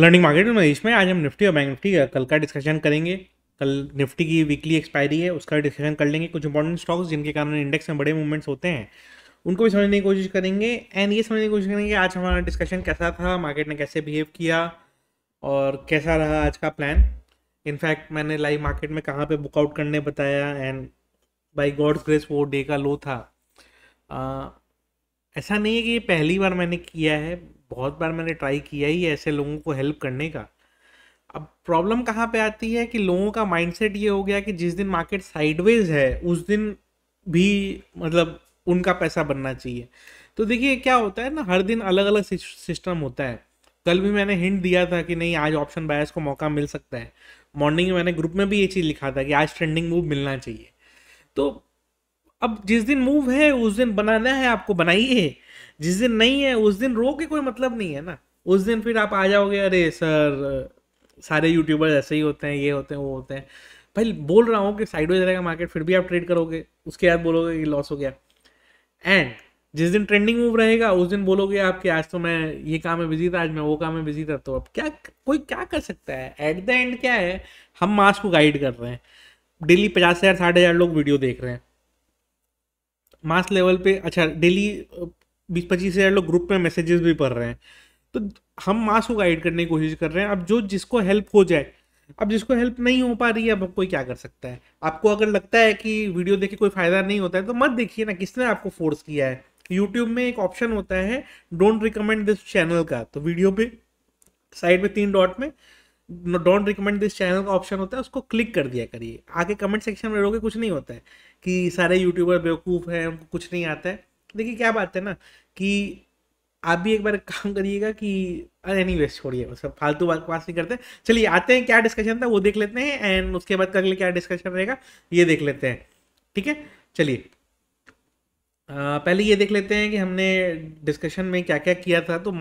learning market में आज हम निफ्टी और बैंक निफ्टी कल का डिस्कशन करेंगे कल निफ्टी की वीकली एक्सपायरी है उसका डिस्कशन कर लेंगे कुछ इंपॉर्टेंट स्टॉक्स जिनके कारण इंडेक्स में बड़े मूवमेंट्स होते हैं उनको भी समझने की कोशिश करेंगे एंड ये समझने की कोशिश करेंगे आज हमारा डिस्कशन कैसा था मार्केट ने कैसे बिहेव किया और कैसा रहा आज का प्लान इनफैक्ट मैंने लाइव मार्केट में कहाँ पर बुकआउट करने बताया एंड बाई गॉड्स ग्रेस वो डे का लो था आ, ऐसा नहीं है कि ये पहली बार मैंने किया है बहुत बार मैंने ट्राई किया ही ऐसे लोगों को हेल्प करने का अब प्रॉब्लम कहाँ पे आती है कि लोगों का माइंडसेट ये हो गया कि जिस दिन मार्केट साइडवेज है उस दिन भी मतलब उनका पैसा बनना चाहिए तो देखिए क्या होता है ना हर दिन अलग अलग सिस्टम होता है कल भी मैंने हिंट दिया था कि नहीं आज ऑप्शन बायस को मौका मिल सकता है मॉर्निंग में मैंने ग्रुप में भी ये चीज़ लिखा था कि आज ट्रेंडिंग मूव मिलना चाहिए तो अब जिस दिन मूव है उस दिन बनाना है आपको बनाइए जिस दिन नहीं है उस दिन रो के कोई मतलब नहीं है ना उस दिन फिर आप आ जाओगे अरे सर सारे यूट्यूबर ऐसे ही होते हैं ये होते हैं वो होते हैं भाई बोल रहा हूँ कि साइड वाइज रहेगा मार्केट फिर भी आप ट्रेड करोगे उसके बाद बोलोगे कि लॉस हो गया एंड जिस दिन ट्रेंडिंग मूव रहेगा उस दिन बोलोगे आप कि आज तो मैं ये काम में बिजी था आज मैं वो काम में बिजी था तो अब क्या कोई क्या कर सकता है एट द एंड क्या है हम मास को गाइड कर रहे हैं डेली पचास हज़ार साठ हज़ार लोग वीडियो देख रहे हैं मास लेवल पे अच्छा डेली बीस पच्चीस हज़ार लोग ग्रुप में मैसेजेस भी पढ़ रहे हैं तो हम मास को गाइड करने की कोशिश कर रहे हैं अब जो जिसको हेल्प हो जाए अब जिसको हेल्प नहीं हो पा रही है अब कोई क्या कर सकता है आपको अगर लगता है कि वीडियो देख के कोई फ़ायदा नहीं होता है तो मत देखिए ना किसने आपको फोर्स किया है यूट्यूब में एक ऑप्शन होता है डोंट रिकमेंड दिस चैनल का तो वीडियो पे साइड में तीन डॉट में डोंट रिकमेंड दिस चैनल का ऑप्शन होता है उसको क्लिक कर दिया करिए आगे कमेंट सेक्शन में रोके कुछ नहीं होता है कि सारे यूट्यूबर बेवकूफ़ हैं उनको कुछ नहीं आता है देखिए क्या बात है ना कि आप भी एक बार काम करिएगा कि अरे नहीं वेस्ट छोड़िए बस फालतू बात पास नहीं करते चलिए आते हैं क्या डिस्कशन था वो देख लेते हैं एंड उसके बाद कल क्या डिस्कशन रहेगा ये देख लेते हैं ठीक है चलिए पहले ये देख लेते हैं कि हमने डिस्कशन में क्या क्या किया था तो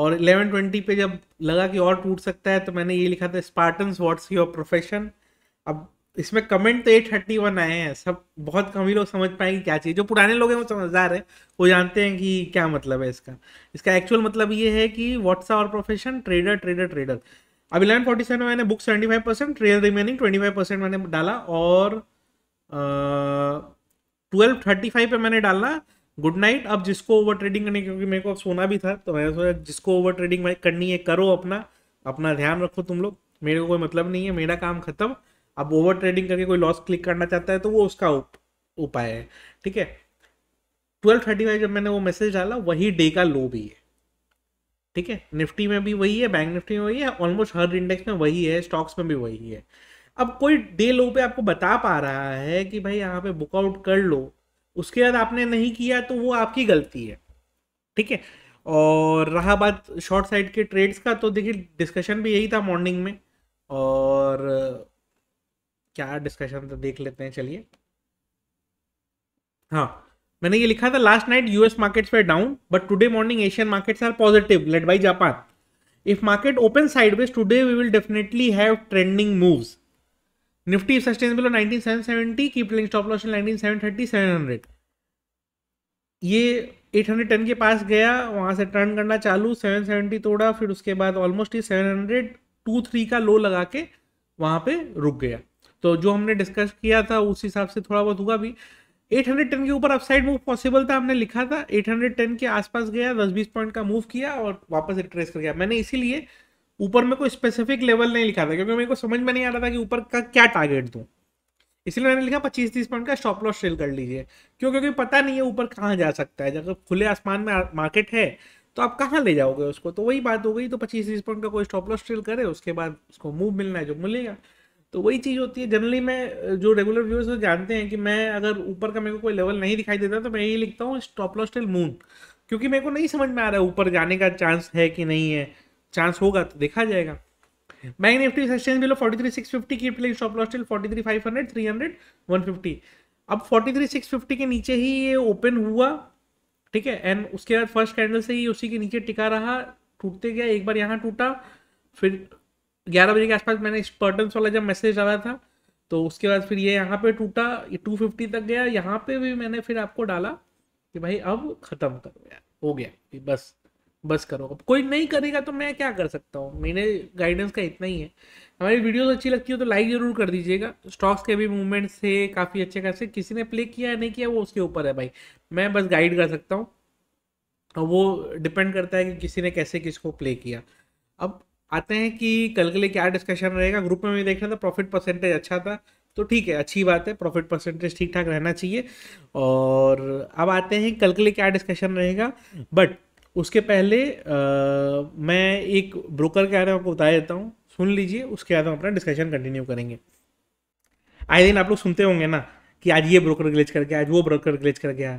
और इलेवन ट्वेंटी पे जब लगा कि और टूट सकता है तो मैंने ये लिखा था स्पार्टन्स व्हाट्स योर प्रोफेशन अब इसमें कमेंट तो एट थर्टी वन आए हैं सब बहुत कम ही लोग समझ पाएंगे क्या चाहिए जो पुराने लोग हैं वो समझदार हैं वो जानते हैं कि क्या मतलब है इसका इसका एक्चुअल मतलब ये है कि what's our profession trader trader trader अब इलेवन फोर्टी सेवन मैंने book seventy five percent trade remaining twenty five percent मैंने डाला और ट्वेल्व थर्टी फाइव पर मैंने डाला गुड नाइट अब जिसको ओवर ट्रेडिंग करनी क्योंकि मेरे को अब सोना भी था तो मैंने सोचा जिसको ओवर ट्रेडिंग करनी है करो अपना अपना ध्यान रखो तुम लोग मेरे को कोई मतलब नहीं है मेरा काम खत्म अब ओवर ट्रेडिंग करके कोई लॉस क्लिक करना चाहता है तो वो उसका उपाय है ठीक है ट्वेल्व थर्टी फाइव जब मैंने वो मैसेज डाला वही डे का लो भी है ठीक है निफ्टी में भी वही है बैंक निफ्टी में वही है ऑलमोस्ट हर इंडेक्स में वही है स्टॉक्स में भी वही है अब कोई डे लो पे आपको बता पा रहा है कि भाई यहाँ पे बुकआउट कर लो उसके बाद आपने नहीं किया तो वो आपकी गलती है ठीक है और रहा बात शॉर्ट साइड के ट्रेड्स का तो देखिए डिस्कशन भी यही था मॉर्निंग में और क्या डिस्कशन तो देख लेते हैं चलिए हाँ मैंने ये लिखा था last night US markets were down but today morning Asian markets are positive led by Japan if market opens sideways today we will definitely have trending moves Nifty is sustained below 19770 keep laying stop loss in 19730 700 ये 810 के पास गया वहां से turn करना चालू 770 तोड़ा फिर उसके बाद ऑलमोस्ट ही 700 23 का लो लगा के वहां पे रुक गया तो जो हमने डिस्कस किया था उस हिसाब से थोड़ा बहुत हुआ भी 810 के ऊपर अपसाइड मूव पॉसिबल था हमने लिखा था 810 के आसपास गया 10-20 पॉइंट का मूव किया और वापस रिट्रेस कर गया मैंने इसीलिए ऊपर में कोई स्पेसिफिक लेवल नहीं लिखा था क्योंकि मेरे को समझ में नहीं आ रहा था कि ऊपर का क्या टारगेट दूँ इसलिए मैंने लिखा पच्चीस तीस पॉइंट का स्टॉप लॉस सेल कर लीजिए क्यों क्योंकि पता नहीं है ऊपर कहाँ जा सकता है जब खुले आसमान में मार्केट है तो आप कहाँ ले जाओगे उसको तो वही बात हो गई तो पच्चीस तीस पॉइंट का कोई स्टॉप लॉस सेल करे उसके बाद उसको मूव मिलना है जो मिलेगा तो वही चीज़ होती है जनरली मैं जो रेगुलर व्यूअर्स वो जानते हैं कि मैं अगर ऊपर का मेरे को कोई लेवल नहीं दिखाई देता तो मैं यही लिखता हूँ स्टॉप लॉस टिल मून क्योंकि मेरे को नहीं समझ में आ रहा है ऊपर जाने का चांस है कि नहीं है चांस होगा तो देखा जाएगा bank Nifty session below forty three six fifty की stop loss till forty three five hundred three hundred one fifty अब फोर्टी थ्री सिक्स फिफ्टी के नीचे ही ये ओपन हुआ ठीक है एंड उसके बाद फर्स्ट कैंडल से ही उसी के नीचे टिका रहा टूटते गया एक बार यहाँ टूटा फिर ग्यारह बजे के आसपास मैंने स्पर्टन्स वाला जब मैसेज डाला था तो उसके बाद फिर ये यहाँ पे टूटा ये टू फिफ्टी तक गया यहाँ पे भी मैंने फिर आपको डाला कि भाई अब ख़त्म करो यार हो गया बस बस करो अब कोई नहीं करेगा तो मैं क्या कर सकता हूँ मेरे गाइडेंस का इतना ही है हमारी वीडियोज़ अच्छी लगती हो तो लाइक ज़रूर कर दीजिएगा स्टॉक्स के भी मूवमेंट्स थे काफ़ी अच्छे खासे किसी ने प्ले किया या नहीं किया वो उसके ऊपर है भाई मैं बस गाइड कर सकता हूँ और वो डिपेंड करता है कि किसी ने कैसे किसको प्ले किया अब आते हैं कि कल के लिए क्या डिस्कशन रहेगा ग्रुप में भी देख रहा था प्रॉफिट परसेंटेज अच्छा था तो ठीक है अच्छी बात है प्रॉफिट परसेंटेज ठीक ठाक रहना चाहिए और अब आते हैं कल के लिए क्या डिस्कशन रहेगा बट उसके पहले आ, मैं एक ब्रोकर के बारे में आपको बता देता हूँ सुन लीजिए उसके बाद हम अपना डिस्कशन कंटिन्यू करेंगे आए दिन आप लोग सुनते होंगे ना कि आज ये ब्रोकर ग्लेच कर गया आज वो ब्रोकर ग्लेच कर गया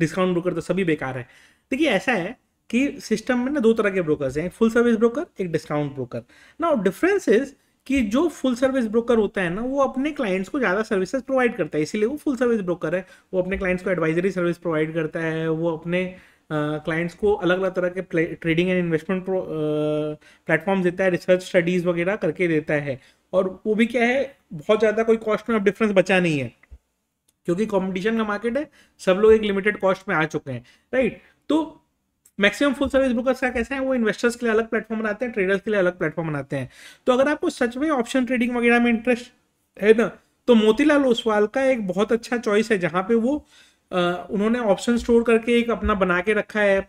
डिस्काउंट ब्रोकर तो सभी बेकार है देखिए ऐसा है कि सिस्टम में ना दो तरह के ब्रोकर्स हैं एक फुल सर्विस ब्रोकर एक डिस्काउंट ब्रोकर ना डिफरेंस इज़ कि जो फुल सर्विस ब्रोकर होता है ना वो अपने क्लाइंट्स को ज़्यादा सर्विसेज प्रोवाइड करता है इसीलिए वो फुल सर्विस ब्रोकर है वो अपने क्लाइंट्स को एडवाइजरी सर्विस प्रोवाइड करता है वो अपने क्लाइंट्स uh, को अलग अलग तरह के ट्रेडिंग एंड इन्वेस्टमेंट प्लेटफॉर्म देता है रिसर्च स्टडीज़ वगैरह करके देता है और वो भी क्या है बहुत ज़्यादा कोई कॉस्ट में अब डिफरेंस बचा नहीं है क्योंकि कॉम्पिटिशन का मार्केट है सब लोग एक लिमिटेड कॉस्ट में आ चुके हैं राइट तो मैक्सिमम फुल सर्विस ब्रोकर्स का कैसे है वो इन्वेस्टर्स के लिए अलग प्लेटफॉर्म बनाते हैं ट्रेडर्स के लिए अलग प्लेटफॉर्म बनाते हैं तो अगर आपको सच में ऑप्शन ट्रेडिंग वगैरह में इंटरेस्ट है ना तो मोतीलाल ओसवाल का एक बहुत अच्छा चॉइस है जहाँ पे वो आ, उन्होंने ऑप्शन स्टोर करके एक अपना बना के रखा है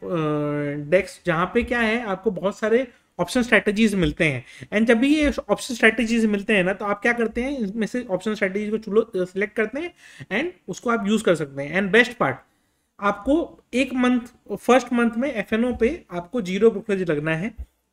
डेस्क जहाँ पे क्या है आपको बहुत सारे ऑप्शन स्ट्रैटेजीज मिलते हैं एंड जब भी ये ऑप्शन स्ट्रैटेजीज मिलते हैं ना तो आप क्या करते हैं इनमें से ऑप्शन स्ट्रैटेजीज को चुनो सिलेक्ट करते हैं एंड उसको आप यूज कर सकते हैं एंड बेस्ट पार्ट आपको एक मंथ फर्स्ट मंथ में एफ पे आपको जीरो ब्रोकरेज लगना है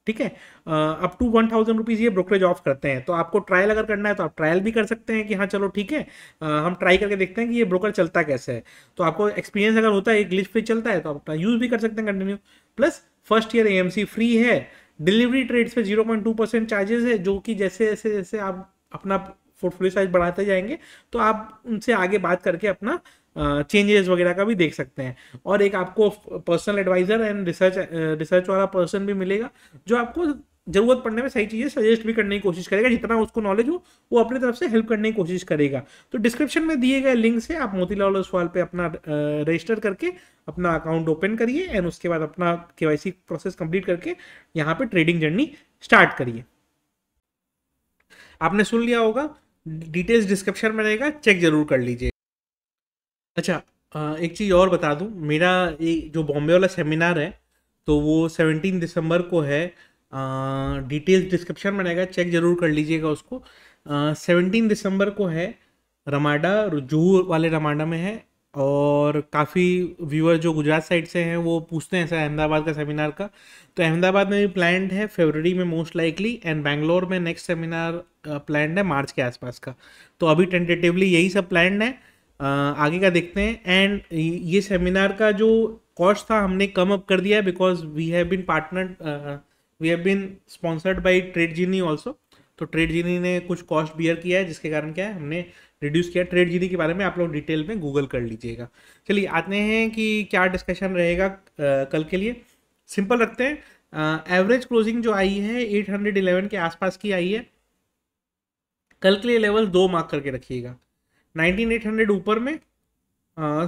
ठीक है up to one thousand rupees ये ब्रोकरेज ऑफ करते हैं तो आपको ट्रायल अगर करना है तो आप ट्रायल भी कर सकते हैं कि हाँ चलो ठीक है आ, हम ट्राई करके देखते हैं कि ये ब्रोकर चलता कैसे है तो आपको एक्सपीरियंस अगर होता है लिस्ट पे चलता है तो आप यूज़ भी कर सकते हैं continue plus first year a free है डिलीवरी ट्रेड्स पे zero point two percent charges है जो कि जैसे जैसे जैसे आप अपना पोर्टफोलियो साइज बढ़ाते जाएंगे तो आप उनसे आगे बात करके अपना चेंजेस वगैरह का भी देख सकते हैं और एक आपको personal advisor and research research वाला पर्सन भी मिलेगा जो आपको जरूरत पड़ने में सही चीज़ें सजेस्ट भी करने की कोशिश करेगा जितना उसको नॉलेज हो वो अपनी तरफ से हेल्प करने की कोशिश करेगा तो डिस्क्रिप्शन में दिए गए लिंक से आप मोतीलाल ओसवाल पे अपना रजिस्टर करके अपना अकाउंट ओपन करिए एंड उसके बाद अपना के प्रोसेस कंप्लीट करके यहाँ पे ट्रेडिंग जर्नी स्टार्ट करिए आपने सुन लिया होगा डिटेल्स डिस्क्रिप्शन में रहेगा चेक जरूर कर लीजिए अच्छा एक चीज़ और बता दूं मेरा ये जो बॉम्बे वाला सेमिनार है तो वो सेवनटीन दिसंबर को है डिटेल्स डिस्क्रिप्शन में रहेगा चेक जरूर कर लीजिएगा उसको सेवनटीन दिसंबर को है रमाडा जूहू वाले रमाडा में है और काफ़ी व्यूअर जो गुजरात साइड से हैं वो पूछते हैं सर अहमदाबाद का सेमिनार का तो अहमदाबाद में भी प्लान है फेबररी में मोस्ट लाइकली एंड बैंगलोर में नेक्स्ट सेमिनार प्लान है मार्च के आसपास का तो अभी टेंटेटिवली यही सब प्लान है आगे का देखते हैं एंड ये सेमिनार का जो कॉस्ट था हमने कम अप कर दिया because we have been partner we have been sponsored by Tradejini also तो ट्रेड जीनी ने कुछ कॉस्ट बियर किया है जिसके कारण क्या है हमने रिड्यूस किया ट्रेड जीडी के बारे में आप लोग डिटेल में गूगल कर लीजिएगा चलिए आते हैं कि क्या डिस्कशन रहेगा कल के लिए सिंपल रखते हैं एवरेज क्लोजिंग जो आई है 811 के आसपास की आई है कल के लिए लेवल दो मार्क करके रखिएगा 19800 ऊपर में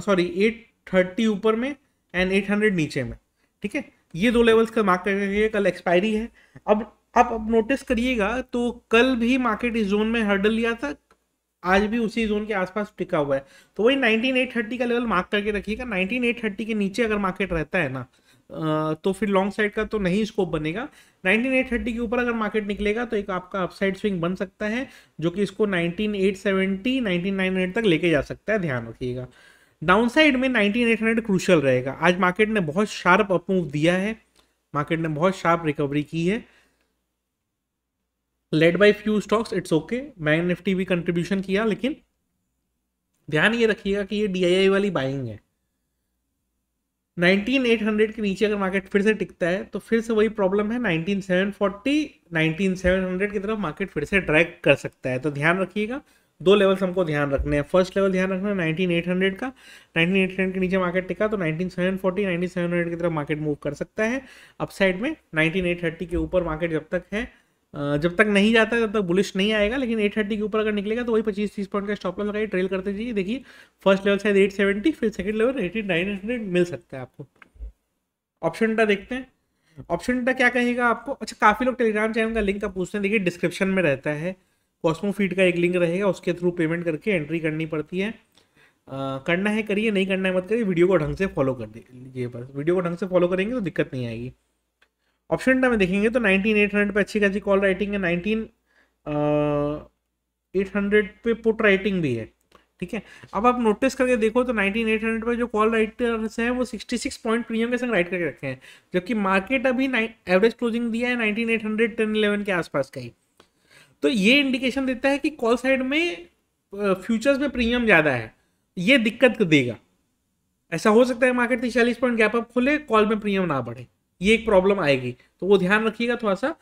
सॉरी एट थर्टी ऊपर में एंड एट नीचे में ठीक है ये दो लेवल्स का मार्क करके रखिएगा कल एक्सपायरी है अब आप अब नोटिस करिएगा तो कल भी मार्केट इस जोन में हर्डल लिया था आज भी उसी जोन के आसपास टिका हुआ है तो वही 19830 का लेवल मार्क करके रखिएगा 19830 के नीचे अगर मार्केट रहता है ना तो फिर लॉन्ग साइड का तो नहीं स्कोप बनेगा 19830 के ऊपर अगर मार्केट निकलेगा तो एक आपका अपसाइड स्विंग बन सकता है जो कि इसको 19870 1998 तक लेके जा सकता है ध्यान रखिएगा डाउन साइड में 19800 क्रूशल रहेगा आज मार्केट ने बहुत शार्प अपमूव दिया है मार्केट ने बहुत शार्प रिकवरी की है led by few stocks it's okay bank Nifty भी कंट्रीब्यूशन किया लेकिन ध्यान ये रखिएगा कि ये डी वाली बाइंग है 19800 के नीचे अगर मार्केट फिर से टिकता है तो फिर से वही प्रॉब्लम है 19740 19700 की तरफ मार्केट फिर से ड्रैग कर सकता है तो ध्यान रखिएगा दो लेवल्स हमको ध्यान रखने हैं फर्स्ट लेवल ध्यान रखना है नाइनटीन का नाइनटीन एट हंड्रेड के नीचे मार्केट टिका तो nineteen seven forty nineteen seven hundred की तरफ मार्केट मूव कर सकता है अपसाइड में नाइनटीन एट थर्टी के ऊपर मार्केट जब तक है जब तक नहीं जाता तब तक बुलिश नहीं आएगा लेकिन एट थर्टी के ऊपर अगर निकलेगा तो वही पच्चीस तीस पॉइंट का स्टॉप लॉस लगाइए ट्रेल करते जाइए देखिए फर्स्ट लेवल शायद एट सेवेंटी फिर second level eighty nine hundred मिल सकता है आपको ऑप्शन टा देखते हैं ऑप्शन टा क्या कहेगा आपको अच्छा काफ़ी लोग टेलीग्राम चैनल का लिंक आप पूछते हैं देखिए डिस्क्रिप्शन में रहता है कॉस्मो फीड का एक लिंक रहेगा उसके थ्रू पेमेंट करके एंट्री करनी पड़ती है करना है करिए नहीं करना है मत करिए वीडियो को ढंग से फॉलो कर दीजिए बस वीडियो को ढंग से फॉलो करेंगे तो दिक्कत नहीं आएगी ऑप्शन में देखेंगे तो 19800 पे अच्छी खासी कॉल राइटिंग है 19800 पे पुट राइटिंग भी है ठीक है अब आप नोटिस करके देखो तो 19800 पे जो कॉल राइटर्स हैं वो 66 पॉइंट प्रीमियम के संग राइट करके रखे हैं जबकि मार्केट अभी एवरेज क्लोजिंग दिया है नाइनटीन टेन इलेवन के आसपास का ही तो ये इंडिकेशन देता है कि कॉल साइड में फ्यूचर्स में प्रीमियम ज़्यादा है ये दिक्कत देगा ऐसा हो सकता है मार्केट तीस चालीस पॉइंट गैप अप खोले कॉल में प्रीमियम ना बढ़े ये एक प्रॉब्लम आएगी तो वो ध्यान रखिएगा थोड़ा सा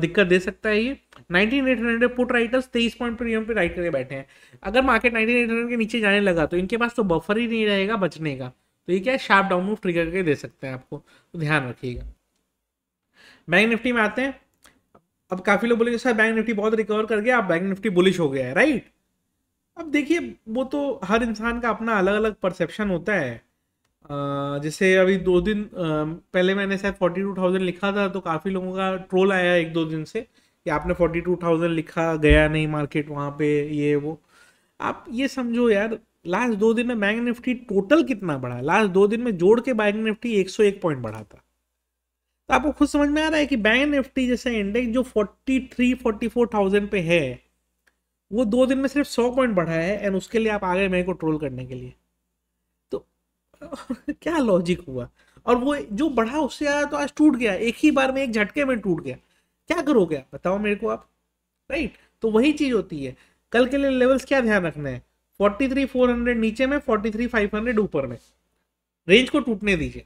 दिक्कत दे सकता है ये 19800 पुट राइटर्स तेईस पॉइंट प्रीमियम पे राइट करके बैठे हैं अगर मार्केट 19800 के नीचे जाने लगा तो इनके पास तो बफर ही नहीं रहेगा बचने का तो ये क्या शार्प डाउन मूव ट्रिगर करके दे सकते हैं आपको तो ध्यान रखिएगा बैंक निफ्टी में आते हैं अब काफ़ी लोग बोलेंगे सर बैंक निफ्टी बहुत रिकवर कर गया अब बैंक निफ्टी बुलिश हो गया है राइट अब देखिए वो तो हर इंसान का अपना अलग अलग परसेप्शन होता है जैसे अभी दो दिन पहले मैंने शायद फोर्टी टू थाउजेंड लिखा था तो काफ़ी लोगों का ट्रोल आया एक दो दिन से कि आपने फोर्टी टू थाउजेंड लिखा गया नहीं मार्केट वहाँ पे ये वो आप ये समझो यार लास्ट दो दिन में बैंक निफ्टी टोटल कितना बढ़ा लास्ट दो दिन में जोड़ के बैंक निफ्टी 101 पॉइंट बढ़ा था तो आपको खुद समझ में आ रहा है कि बैंक निफ्टी जैसे इंडेक्स जो 43 44,000 पे है वो दो दिन में सिर्फ 100 पॉइंट बढ़ा है एंड उसके लिए आप आ गए मेरे को ट्रोल करने के लिए क्या लॉजिक हुआ और वो जो बढ़ा उससे आया तो आज टूट गया एक ही बार में एक झटके में टूट गया क्या करोगे आप बताओ मेरे को आप राइट तो वही चीज़ होती है कल के लिए लेवल्स क्या ध्यान रखना है फोर्टी थ्री फोर हंड्रेड नीचे में फोर्टी थ्री फाइव हंड्रेड ऊपर में रेंज को टूटने दीजिए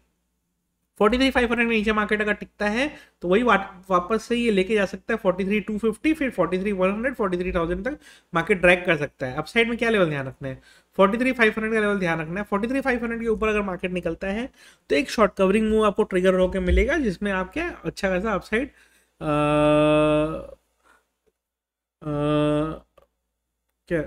फोर्टी थ्री फाइव हंड्रेड नीचे मार्केट अगर टिकता है तो वही वापस से ये लेके जा सकता है फोर्टी थ्री टू फिफ्टी फिर forty three one hundred forty three thousand तक मार्केट ड्रैग कर सकता है अपसाइड में क्या लेवल ध्यान रखना है फोर्टी थ्री फाइव हंड्रेड का लेवल ध्यान रखना है फोर्टी थ्री फाइव हंड्रेड के ऊपर अगर मार्केट निकलता है तो एक शॉर्ट कवरिंग मूव आपको ट्रिगर होकर मिलेगा जिसमें आपके अच्छा खासा अपसाइड क्या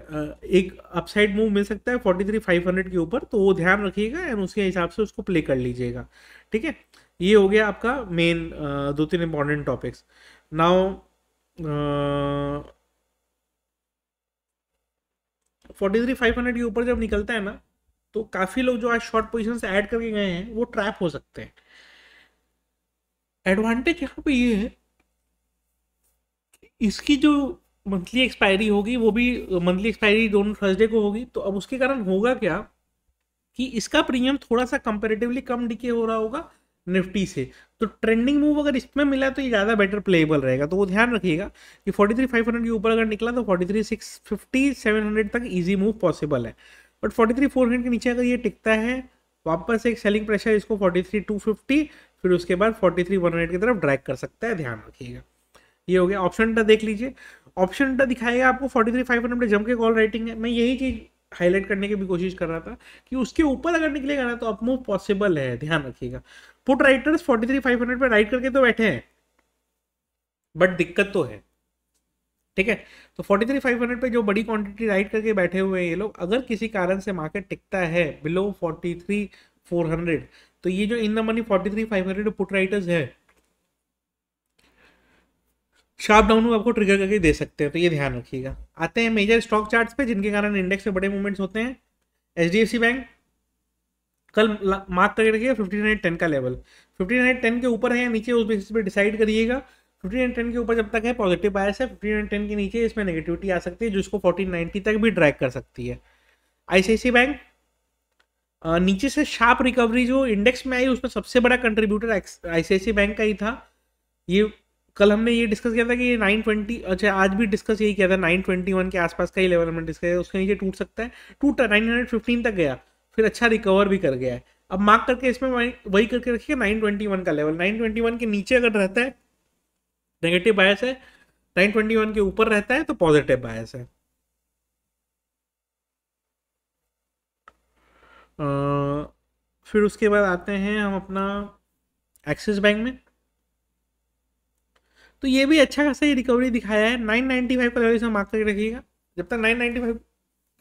एक अपसाइड मूव मिल सकता है फोर्टी थ्री फाइव हंड्रेड के ऊपर तो वो ध्यान रखिएगा एंड उसके हिसाब से उसको प्ले कर लीजिएगा ठीक है ये हो गया आपका मेन दो तीन important topics now forty three five hundred के ऊपर जब निकलता है ना तो काफ़ी लोग जो आज शॉर्ट पोजिशन से ऐड करके गए हैं वो ट्रैप हो सकते हैं एडवांटेज यहाँ पे ये है इसकी जो मंथली एक्सपायरी होगी वो भी मंथली एक्सपायरी दोनों थर्सडे को होगी तो अब उसके कारण होगा क्या कि इसका प्रीमियम थोड़ा सा कंपेरेटिवली कम डिके हो रहा होगा निफ्टी से तो ट्रेंडिंग मूव अगर इसमें मिला तो ये ज़्यादा बेटर प्लेबल रहेगा तो वो ध्यान रखिएगा कि 43,500 के ऊपर अगर निकला तो 43,650, 700 तक इजी मूव पॉसिबल है बट 43,400 के नीचे अगर ये टिकता है वापस एक सेलिंग प्रेशर इसको 43,250 फिर उसके बाद 43,100 की तरफ ड्रैग कर सकता है ध्यान रखिएगा ये हो गया ऑप्शन टा देख लीजिए ऑप्शन टा दिखाएगा आपको फोर्टी थ्री फाइव हंड्रेड जम के कॉल राइटिंग है मैं यही चीज़ हाईलाइट करने की भी कोशिश कर रहा था कि उसके ऊपर अगर निकलेगा ना तो अप मूव पॉसिबल है ध्यान रखिएगा put writers forty three five hundred पर राइट करके तो बैठे हैं बट दिक्कत तो है ठीक है तो फोर्टी थ्री फाइव हंड्रेड पर जो बड़ी क्वांटिटी राइट करके बैठे हुए हैं ये लोग अगर किसी कारण से मार्केट टिकता है below forty three four hundred तो ये जो in the money forty three five hundred put writers है शार्प डाउन आपको ट्रिगर करके दे सकते हैं तो ये ध्यान रखिएगा आते हैं मेजर स्टॉक चार्ट्स पे जिनके कारण इंडेक्स में बड़े मूवमेंट्स होते हैं एच बैंक कल मार्क करके रखिएगा फिफ्टीन नाइन टेन का लेवल फिफ्टीन नाइन टेन के ऊपर है या नीचे उस बेसिस पे डिसाइड करिएगा फिफ्टीन नाइन टेन के ऊपर जब तक है पॉजिटिव बायस है फिफ्टीन नाइन टेन के नीचे इसमें नेगेटिविटी आ सकती है जिसको फोर्टीन नाइनटी तक भी ड्रैग कर सकती है आईसीआईसी बैंक नीचे से शार्प रिकवरी जो इंडेक्स में आई उसमें सबसे बड़ा कंट्रीब्यूटर आईसीआईसी बैंक का ही था ये कल हमने ये डिस्कस किया था कि नाइन ट्वेंटी अच्छा आज भी डिस्कस यही किया था नाइन ट्वेंटी वन के आसपास का ही लेवल हमने डिस्कस किया उसके नीचे टूट सकता है टूटा नाइन हंड्रेड तक गया फिर अच्छा रिकवर भी कर गया है अब मार्क करके इसमें वही करके रखिए नाइन ट्वेंटी वन का लेवल नाइन ट्वेंटी वन के नीचे अगर रहता है नेगेटिव बायस है नाइन ट्वेंटी वन के ऊपर रहता है तो पॉजिटिव बायस है आ, फिर उसके बाद आते हैं हम अपना एक्सिस बैंक में तो ये भी अच्छा खासा ही रिकवरी दिखाया है नाइन नाइन्टी फाइव का लेवल इसमें मार्क करके रखिएगा जब तक नाइन नाइन्टी फाइव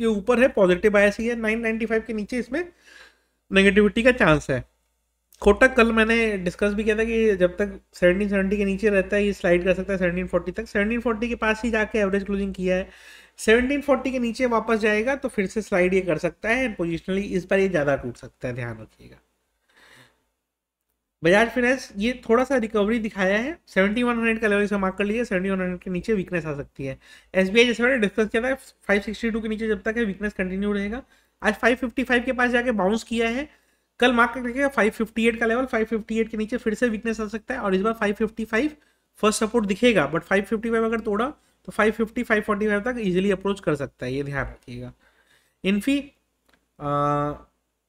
के ऊपर है पॉजिटिव बायस ही है नाइन नाइन्टी फाइव के नीचे इसमें नेगेटिविटी का चांस है कोटक कल मैंने डिस्कस भी किया था कि जब तक सेवनटीन सेवेंटी के नीचे रहता है ये स्लाइड कर सकता है सेवनटीन फोर्टी तक सेवनटीन फोर्टी के पास ही जाके एवरेज क्लोजिंग किया है सेवनटीन फोर्टी के नीचे वापस जाएगा तो फिर से स्लाइड ये कर सकता है पोजिशनली इस बार ये ज़्यादा टूट सकता है ध्यान रखिएगा बजाज फिनेंस ये थोड़ा सा रिकवरी दिखाया है सेवेंटी वन हंड्रेड का लेवल इसे मार्क कर लीजिए सेवेंटी वन हंड्रेड के नीचे वीकनेस आ सकती है एस बी आई जैसे मैंने डिस्कस किया था फाइव सिक्सटी टू के नीचे जब तक है वीकनेस कंटिन्यू रहेगा आज फाइव फिफ्टी फाइव के पास जाके बाउंस किया है कल मार्क कर देखिएगा फाइव फिफ्टी एट का लेवल फाइव फिफ्टी एट के नीचे फिर से वीकनेस आ सकता है और इस बार five fifty five first support दिखेगा बट फाइव फिफ्टी फाइव अगर तोड़ा तो five fifty five forty five तक ईजिली अप्रोच कर सकता है ये ध्यान रखिएगा इन्फी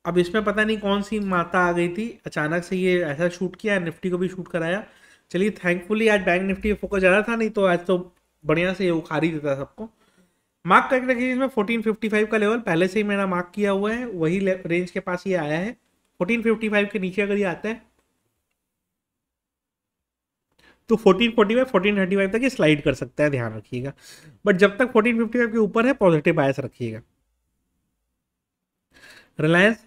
अब इसमें पता नहीं कौन सी माता आ गई थी अचानक से ये ऐसा शूट किया निफ्टी को भी शूट कराया चलिए थैंकफुली आज बैंक निफ्टी फोकस ज़्यादा था नहीं तो आज तो बढ़िया से ये उखार ही देता सबको मार्क करके रखिए इसमें फाइव का लेवल पहले से ही मेरा मार्क किया हुआ है वही रेंज के पास ये आया है फाइव के नीचे अगर ये आता है तो 1445, 1435 तक ये स्लाइड कर सकता है ध्यान रखिएगा बट जब तक 1455 के ऊपर है पॉजिटिव बायस रखिएगा रिलायंस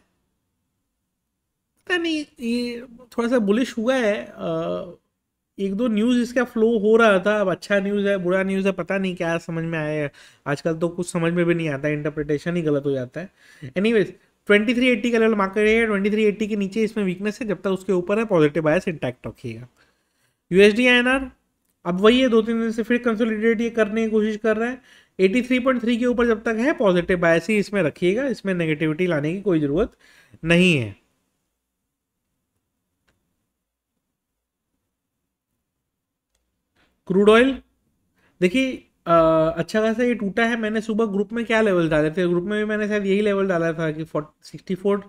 पता नहीं ये थोड़ा सा बुलिश हुआ है एक दो न्यूज़ इसका फ्लो हो रहा था अब अच्छा न्यूज़ है बुरा न्यूज़ है पता नहीं क्या समझ में आया है आजकल तो कुछ समझ में भी नहीं आता इंटरप्रिटेशन ही गलत हो जाता है एनीवेज एट्टी का लेवल मार्केट है एट्टी के नीचे इसमें वीकनेस है जब तक उसके ऊपर है पॉजिटिव आयस इंटैक्ट रखिएगा एन आर अब वही है दो तीन दिन से फिर कंसोलिडेट ये करने की कोशिश कर रहा है 83.3 के ऊपर जब तक है पॉजिटिव बायस ही इसमें रखिएगा इसमें नेगेटिविटी लाने की कोई ज़रूरत नहीं है क्रूड ऑयल देखिए अच्छा खासा ये टूटा है मैंने सुबह ग्रुप में क्या लेवल डाले थे ग्रुप में भी मैंने शायद यही लेवल डाला था कि सिक्सटी फोर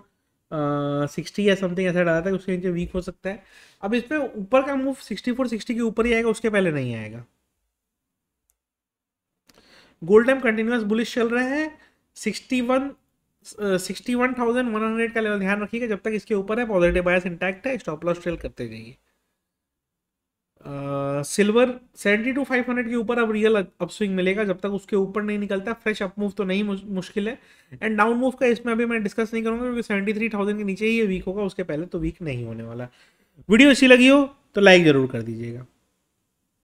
सिक्सटी या समथिंग ऐसा डाला था कि उसके नीचे वीक हो सकता है अब इस पर ऊपर का मूव सिक्सटी फोर सिक्सटी के ऊपर ही आएगा उसके पहले नहीं आएगा गोल्ड एम कंटिन्यूस बुलिश चल रहे हैं sixty one sixty one thousand one hundred का लेवल ध्यान रखिएगा जब तक इसके ऊपर है पॉजिटिव बायस इंटैक्ट है स्टॉप लॉस ट्रेल करते जाइए silver seventy two five hundred के ऊपर अब रियल अपस्विंग मिलेगा जब तक उसके ऊपर नहीं निकलता फ्रेश अप मूव तो नहीं मुश्किल है एंड डाउन मूव का इसमें अभी मैं डिस्कस नहीं करूंगा क्योंकि सेवेंटी थ्री थाउजेंड के नीचे ही ये वीक होगा उसके पहले तो वीक नहीं होने वाला वीडियो अच्छी लगी हो तो लाइक ज़रूर कर दीजिएगा